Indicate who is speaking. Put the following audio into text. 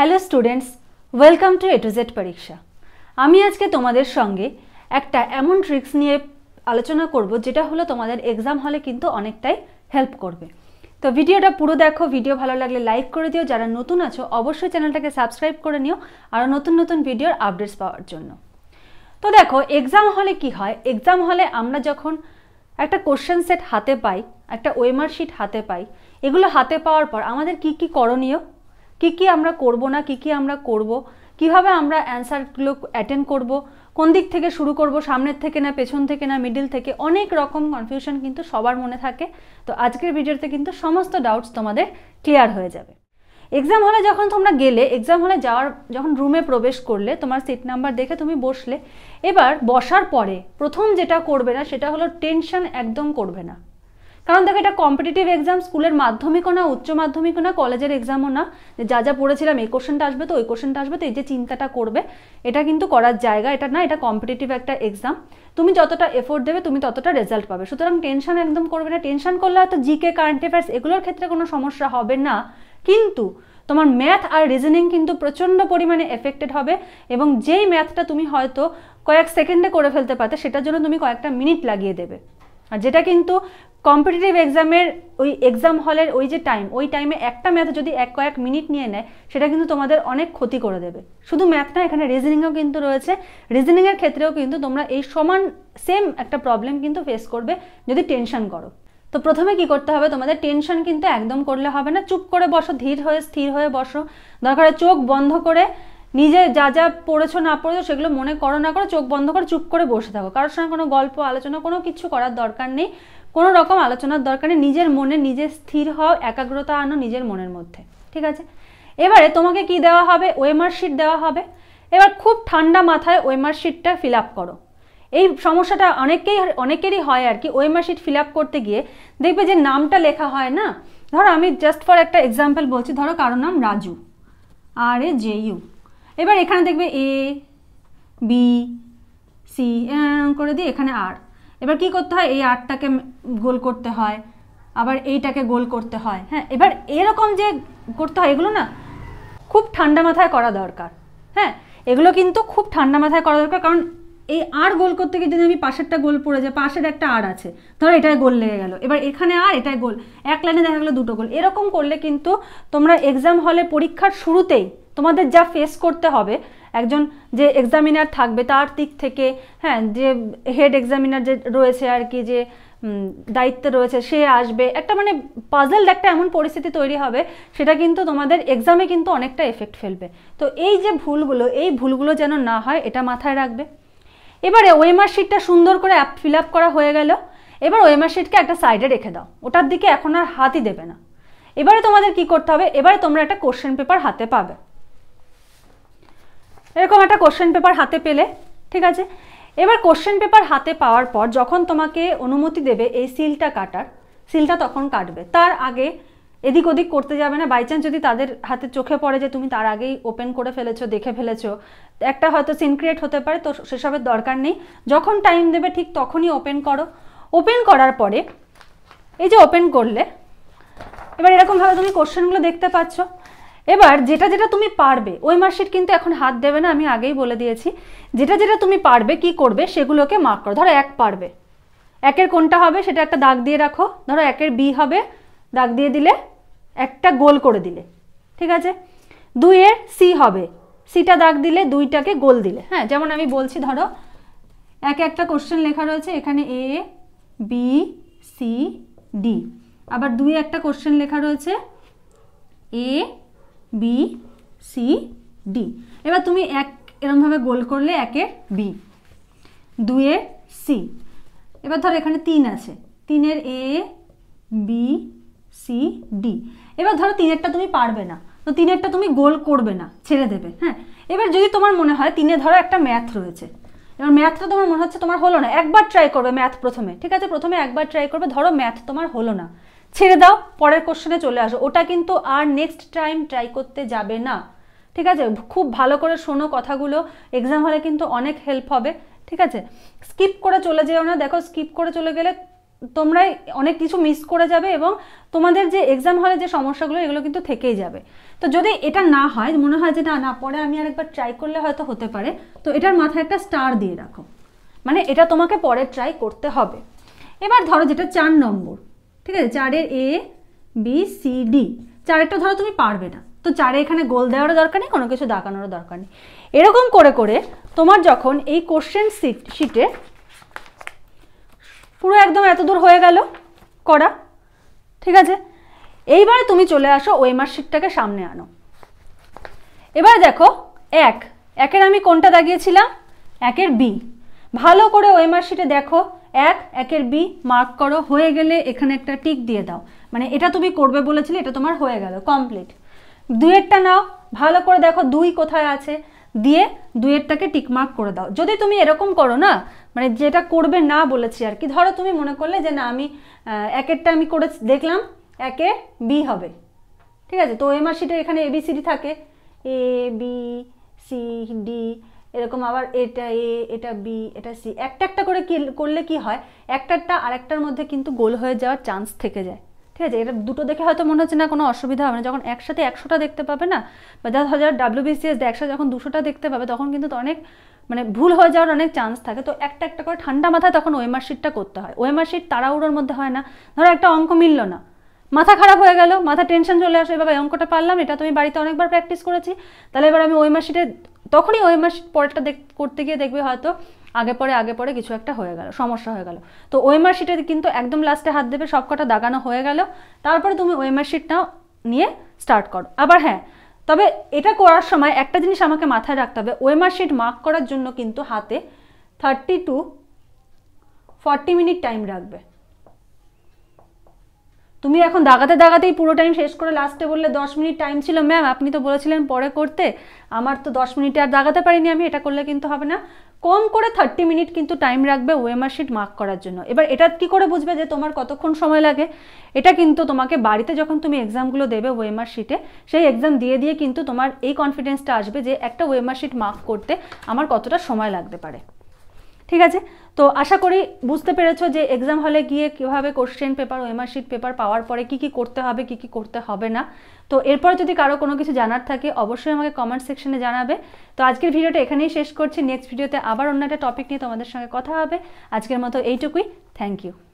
Speaker 1: hello students welcome to A to Z পরীক্ষা আমি আজকে তোমাদের সঙ্গে একটা এমন ট্রিক্স নিয়ে আলোচনা করব যেটা হলো তোমাদের এক্সাম হলে কিন্তু অনেকটাই হেল্প করবে তো ভিডিওটা পুরো দেখো ভিডিও ভালো লাগলে লাইক করে দিও যারা নতুন আছো অবশ্যই চ্যানেলটাকে সাবস্ক্রাইব করে নিও আরও নতুন নতুন ভিডিওর আপডেটস পাওয়ার জন্য তো দেখো এক্সাম হলে কি হয় এক্সাম হলে আমরা যখন একটা কোশ্চেন সেট হাতে পাই একটা ওয়েমার শিট হাতে পাই এগুলো হাতে পাওয়ার পর আমাদের কি কি করণীয় কি কি আমরা করব না কি কি আমরা করব কিভাবে আমরা অ্যান্সারগুলো অ্যাটেন্ড করব কোন দিক থেকে শুরু করব সামনের থেকে না পেছন থেকে না মিডিল থেকে অনেক রকম কনফিউশন কিন্তু সবার মনে থাকে তো আজকের ভিডিওতে কিন্তু সমস্ত ডাউটস তোমাদের ক্লিয়ার হয়ে যাবে এক্সাম হলে যখন তোমরা গেলে এক্সাম হলে যাওয়ার যখন রুমে প্রবেশ করলে তোমার সিট নাম্বার দেখে তুমি বসলে এবার বসার পরে প্রথম যেটা করবে না সেটা হলো টেনশন একদম করবে না কারণ দেখো এটা কম্পিটিটিভ এক্সাম স্কুলের মাধ্যমিকও না উচ্চ মাধ্যমিকও না কলেজের এক্সামও না যে যা যা পড়েছিলাম এই কোশ্চেনটা আসবে তো ওই কোশ্চেনটা আসবে তো এই যে চিন্তাটা করবে এটা কিন্তু করার জায়গা এটা না এটা কম্পিটিটিভ একটা এক্সাম তুমি যতটা এফোর্ট দেবে তুমি ততটা রেজাল্ট পাবে সুতরাং টেনশন একদম করবে না টেনশন করলে হয়তো জিকে কারেন্ট অ্যাফেয়ার্স এগুলোর ক্ষেত্রে কোনো সমস্যা হবে না কিন্তু তোমার ম্যাথ আর রিজনিং কিন্তু প্রচণ্ড পরিমাণে এফেক্টেড হবে এবং যেই ম্যাথটা তুমি হয়তো কয়েক সেকেন্ডে করে ফেলতে পারতে সেটার জন্য তুমি কয়েকটা মিনিট লাগিয়ে দেবে আর যেটা কিন্তু কম্পিটিটিভ এক্সামের ওই এক্সাম হলের ওই যে টাইম ওই টাইমে একটা ম্যাথ যদি এক কয়েক মিনিট নিয়ে নেয় সেটা কিন্তু তোমাদের অনেক ক্ষতি করে দেবে শুধু ম্যাথ না এখানে রিজনিংও কিন্তু রয়েছে রিজনিংয়ের ক্ষেত্রেও কিন্তু তোমরা এই সমান সেম একটা প্রবলেম কিন্তু ফেস করবে যদি টেনশন করো তো প্রথমে কি করতে হবে তোমাদের টেনশন কিন্তু একদম করলে হবে না চুপ করে বসো ধীর হয়ে স্থির হয়ে বসো দরকারে চোখ বন্ধ করে নিজে যা যা পড়েছো না পড়েছো সেগুলো মনে করো না করো চোখ বন্ধ করে চুপ করে বসে থাকো কারোর সঙ্গে কোনো গল্প আলোচনা কোনো কিছু করার দরকার নেই কোনো রকম আলোচনার দরকার নেই নিজের মনে নিজে স্থির হও একাগ্রতা আনো নিজের মনের মধ্যে ঠিক আছে এবারে তোমাকে কি দেওয়া হবে ওয়েমার শিট দেওয়া হবে এবার খুব ঠান্ডা মাথায় ওয়েমার শিটটা ফিল আপ করো এই সমস্যাটা অনেকেই অনেকেরই হয় আর কি ওয়েমার শিট ফিল আপ করতে গিয়ে দেখবে যে নামটা লেখা হয় না ধরো আমি জাস্ট ফর একটা এক্সাম্পল বলছি ধরো কারো নাম Raju R A J U এবার এখানে দেখবে এ বি সি করে দিয়ে এখানে আর এবার কি করতে হয় এই আরটাকে গোল করতে হয় আবার এইটাকে গোল করতে হয় হ্যাঁ এবার এরকম যে করতে হয় এগুলো না খুব ঠান্ডা মাথায় করা দরকার হ্যাঁ এগুলো কিন্তু খুব ঠান্ডা মাথায় করা দরকার কারণ এই আর গোল করতে গিয়ে যদি আমি পাশেরটা গোল পড়ে যায় পাশের একটা আর আছে ধরো এটাই গোল লেগে গেল এবার এখানে আর এটাই গোল এক লাইনে দেখা গেলো দুটো গোল এরকম করলে কিন্তু তোমরা এক্সাম হলে পরীক্ষার শুরুতেই তোমাদের যা ফেস করতে হবে একজন যে এক্সামিনার থাকবে তার দিক থেকে হ্যাঁ যে হেড এক্সামিনার যে রয়েছে আর কি যে দায়িত্বে রয়েছে সে আসবে একটা মানে পাজল একটা এমন পরিস্থিতি তৈরি হবে সেটা কিন্তু তোমাদের এক্সামে কিন্তু অনেকটা এফেক্ট ফেলবে তো এই যে ভুলগুলো এই ভুলগুলো যেন না হয় এটা মাথায় রাখবে এবারে ওয়েমার শিটটা সুন্দর করে অ্যাপ ফিল আপ করা হয়ে গেল এবার ওয়েমার শিটকে একটা সাইডে রেখে দাও ওটার দিকে এখন আর হাতই দেবে না এবারে তোমাদের কি করতে হবে এবারে তোমরা একটা কোশ্চেন পেপার হাতে পাবে এরকম একটা কোশ্চেন পেপার হাতে পেলে ঠিক আছে এবার কোশ্চেন পেপার হাতে পাওয়ার পর যখন তোমাকে অনুমতি দেবে এই সিলটা কাটার সিলটা তখন কাটবে তার আগে এদিক ওদিক করতে যাবে না বাই চান্স যদি তাদের হাতে চোখে পড়ে যে তুমি তার আগেই ওপেন করে ফেলেছো দেখে ফেলেছো একটা হয়তো সিন ক্রিয়েট হতে পারে তো সেসবের দরকার নেই যখন টাইম দেবে ঠিক তখনই ওপেন করো ওপেন করার পরে এই যে ওপেন করলে এবার এরকমভাবে তুমি কোশ্চেনগুলো দেখতে পাচ্ছ এবার যেটা যেটা তুমি পারবে ওই মার্কশিট কিন্তু এখন হাত দেবে না আমি আগেই বলে দিয়েছি যেটা যেটা তুমি পারবে কি করবে সেগুলোকে মার্ক করো ধরো এক পারবে একের কোনটা হবে সেটা একটা দাগ দিয়ে রাখো ধরো একের বি হবে দাগ দিয়ে দিলে একটা গোল করে দিলে ঠিক আছে দুইয়ের সি হবে সিটা দাগ দিলে দুইটাকে গোল দিলে হ্যাঁ যেমন আমি বলছি ধরো এক একটা কোশ্চেন লেখা রয়েছে এখানে এ বি সি ডি আবার দুই একটা কোশ্চেন লেখা রয়েছে এ বি সি ডি এবার তুমি এক এরমভাবে গোল করলে একে বি দুয়ে সি এবার ধরো এখানে তিন আছে তিনের এ বি সি ডি এবার ধরো তিনেরটা তুমি পারবে না তো তিনেরটা তুমি গোল করবে না ছেড়ে দেবে হ্যাঁ এবার যদি তোমার মনে হয় তিনে ধরো একটা ম্যাথ রয়েছে এবার ম্যাথটা তোমার মনে হচ্ছে তোমার হলো না একবার ট্রাই করবে ম্যাথ প্রথমে ঠিক আছে প্রথমে একবার ট্রাই করবে ধরো ম্যাথ তোমার হলো না ছেড়ে দাও পরের কোশ্চেনে চলে আসো ওটা কিন্তু আর নেক্সট টাইম ট্রাই করতে যাবে না ঠিক আছে খুব ভালো করে শোনো কথাগুলো এক্সাম হলে কিন্তু অনেক হেল্প হবে ঠিক আছে স্কিপ করে চলে যেও না দেখো স্কিপ করে চলে গেলে তোমরাই অনেক কিছু মিস করে যাবে এবং তোমাদের যে এক্সাম হলে যে সমস্যাগুলো এগুলো কিন্তু থেকেই যাবে তো যদি এটা না হয় মনে হয় যে না না পরে আমি আর একবার ট্রাই করলে হয়তো হতে পারে তো এটার মাথায় একটা স্টার দিয়ে রাখো মানে এটা তোমাকে পরে ট্রাই করতে হবে এবার ধরো যেটা চার নম্বর ঠিক আছে চারের এ বি সি ডি চারেরটা ধরো তুমি পারবে না তো চারে এখানে গোল দেওয়ারও দরকার নেই কোনো কিছু দাগানোরও দরকার নেই এরকম করে করে তোমার যখন এই কোশ্চেন শিটে পুরো একদম এত দূর হয়ে গেল করা ঠিক আছে এইবারে তুমি চলে আসো ওই শিটটাকে সামনে আনো এবার দেখো এক একের আমি কোনটা দাগিয়েছিলাম একের বি ভালো করে ওই মার্কশিটে দেখো এক একের বি মার্ক করো হয়ে গেলে এখানে একটা টিক দিয়ে দাও মানে এটা তুমি করবে বলেছিলে এটা তোমার হয়ে গেল কমপ্লিট দুয়েরটা নাও ভালো করে দেখো দুই কোথায় আছে দিয়ে দুয়েরটাকে টিকমার্ক করে দাও যদি তুমি এরকম করো না মানে যেটা করবে না বলেছি আর কি ধরো তুমি মনে করলে যে না আমি একেরটা আমি করে দেখলাম একে বি হবে ঠিক আছে তো এমআরসিটা এখানে এবিসিডি থাকে এ বি সি ডি এরকম আবার এটা এ এটা বি এটা সি একটা একটা করে করলে কি হয় একটারটা আরেকটার মধ্যে কিন্তু গোল হয়ে যাওয়ার চান্স থেকে যায় ঠিক আছে এটা দুটো দেখে হয়তো মনে হচ্ছে না কোনো অসুবিধা হবে না যখন একসাথে একশোটা দেখতে পাবে না বা দশ হাজার ডাব্লিউবিসিএস একসাথে যখন দুশোটা দেখতে পাবে তখন কিন্তু অনেক মানে ভুল হয়ে যাওয়ার অনেক চান্স থাকে তো একটা একটা করে ঠান্ডা মাথায় তখন ওয়েমার শিটটা করতে হয় ওয়েমার শিট তাড়াহুড়োর মধ্যে হয় না ধরো একটা অঙ্ক মিললো না মাথা খারাপ হয়ে গেল মাথা টেনশন চলে আসে এবার অঙ্কটা পারলাম এটা তো আমি বাড়িতে অনেকবার প্র্যাকটিস করেছি তাহলে এবার আমি ওই মাসিটে তখনই ওএমএস পরেরটা দেখ করতে গিয়ে দেখবে হয়তো আগে পরে আগে পরে কিছু একটা হয়ে গেল সমস্যা হয়ে গেল তো ওএমআর শিটে কিন্তু একদম লাস্টে হাত দেবে সব কটা দাগানো হয়ে গেল তারপরে তুমি ওএমআর শিটটা নিয়ে স্টার্ট করো আবার হ্যাঁ তবে এটা করার সময় একটা জিনিস আমাকে মাথায় রাখতে হবে ওএমআর শিট মার্ক করার জন্য কিন্তু হাতে thirty to forty minute time রাখবে তুমি এখন দাগাতে দাগাতেই পুরো টাইম শেষ করে লাস্টে বললে দশ মিনিট টাইম ছিল ম্যাম আপনি তো বলেছিলেন পরে করতে আমার তো দশ মিনিটে আর দাগাতে পারিনি আমি এটা করলে কিন্তু হবে না কম করে থার্টি মিনিট কিন্তু টাইম রাখবে ওয়েমার শিট মার্ক করার জন্য এবার এটা কি করে বুঝবে যে তোমার কতক্ষণ সময় লাগে এটা কিন্তু তোমাকে বাড়িতে যখন তুমি এক্সামগুলো দেবে ওয়েমার শিটে সেই এক্সাম দিয়ে দিয়ে কিন্তু তোমার এই কনফিডেন্সটা আসবে যে একটা ওয়েমার শিট মার্ক করতে আমার কতটা সময় লাগতে পারে ঠিক আছে তো আশা করি বুঝতে পেরেছো যে এক্সাম হলে গিয়ে কীভাবে কোশ্চেন পেপার ওয়েমারশিট পেপার পাওয়ার পরে কি কি করতে হবে কি কি করতে হবে না তো এরপর যদি কারো কোনো কিছু জানার থাকে অবশ্যই আমাকে কমেন্ট সেকশনে জানাবে তো আজকের ভিডিওটা এখানেই শেষ করছি নেক্সট ভিডিওতে আবার অন্য একটা টপিক নিয়ে তোমাদের সঙ্গে কথা হবে আজকের মতো এইটুকুই থ্যাংক ইউ